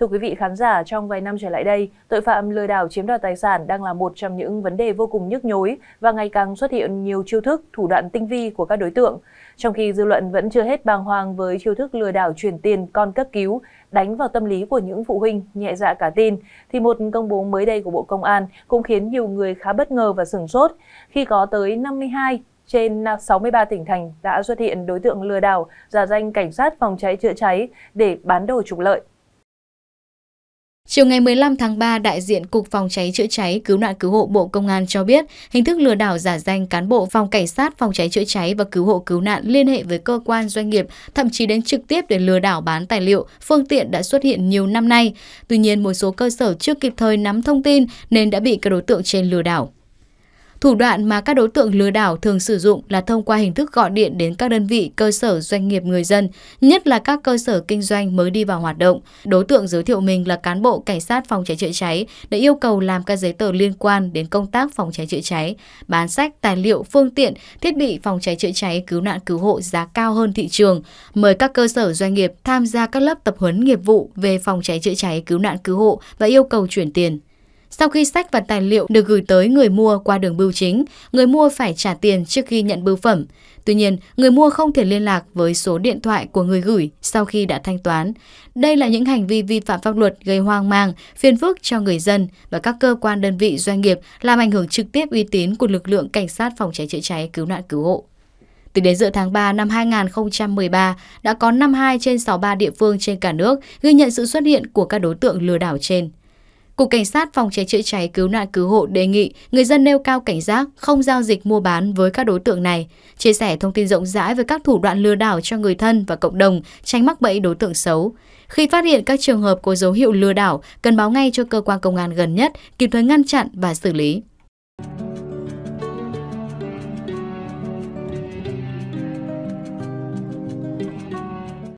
Thưa quý vị khán giả, trong vài năm trở lại đây, tội phạm lừa đảo chiếm đoạt tài sản đang là một trong những vấn đề vô cùng nhức nhối và ngày càng xuất hiện nhiều chiêu thức, thủ đoạn tinh vi của các đối tượng. Trong khi dư luận vẫn chưa hết bàng hoàng với chiêu thức lừa đảo chuyển tiền con cấp cứu, đánh vào tâm lý của những phụ huynh nhẹ dạ cả tin, thì một công bố mới đây của Bộ Công an cũng khiến nhiều người khá bất ngờ và sửng sốt khi có tới 52 trên 63 tỉnh thành đã xuất hiện đối tượng lừa đảo giả danh cảnh sát phòng cháy chữa cháy để bán đồ trục lợi. Chiều ngày 15 tháng 3, đại diện Cục Phòng cháy chữa cháy Cứu nạn Cứu hộ Bộ Công an cho biết, hình thức lừa đảo giả danh cán bộ phòng cảnh sát phòng cháy chữa cháy và cứu hộ cứu nạn liên hệ với cơ quan doanh nghiệp, thậm chí đến trực tiếp để lừa đảo bán tài liệu, phương tiện đã xuất hiện nhiều năm nay. Tuy nhiên, một số cơ sở chưa kịp thời nắm thông tin nên đã bị các đối tượng trên lừa đảo. Thủ đoạn mà các đối tượng lừa đảo thường sử dụng là thông qua hình thức gọi điện đến các đơn vị, cơ sở, doanh nghiệp người dân, nhất là các cơ sở kinh doanh mới đi vào hoạt động. Đối tượng giới thiệu mình là cán bộ cảnh sát phòng cháy chữa cháy để yêu cầu làm các giấy tờ liên quan đến công tác phòng cháy chữa cháy, bán sách, tài liệu, phương tiện, thiết bị phòng cháy chữa cháy, cứu nạn cứu hộ giá cao hơn thị trường, mời các cơ sở doanh nghiệp tham gia các lớp tập huấn nghiệp vụ về phòng cháy chữa cháy, cứu nạn cứu hộ và yêu cầu chuyển tiền. Sau khi sách và tài liệu được gửi tới người mua qua đường bưu chính, người mua phải trả tiền trước khi nhận bưu phẩm. Tuy nhiên, người mua không thể liên lạc với số điện thoại của người gửi sau khi đã thanh toán. Đây là những hành vi vi phạm pháp luật gây hoang mang, phiền phức cho người dân và các cơ quan đơn vị doanh nghiệp làm ảnh hưởng trực tiếp uy tín của lực lượng cảnh sát phòng cháy chữa cháy cứu nạn cứu hộ. Từ đến giữa tháng 3 năm 2013, đã có 52 trên 63 địa phương trên cả nước ghi nhận sự xuất hiện của các đối tượng lừa đảo trên. Cục Cảnh sát phòng cháy chữa cháy cứu nạn cứu hộ đề nghị người dân nêu cao cảnh giác, không giao dịch mua bán với các đối tượng này, chia sẻ thông tin rộng rãi về các thủ đoạn lừa đảo cho người thân và cộng đồng, tránh mắc bẫy đối tượng xấu. Khi phát hiện các trường hợp có dấu hiệu lừa đảo, cần báo ngay cho cơ quan công an gần nhất, kịp thời ngăn chặn và xử lý.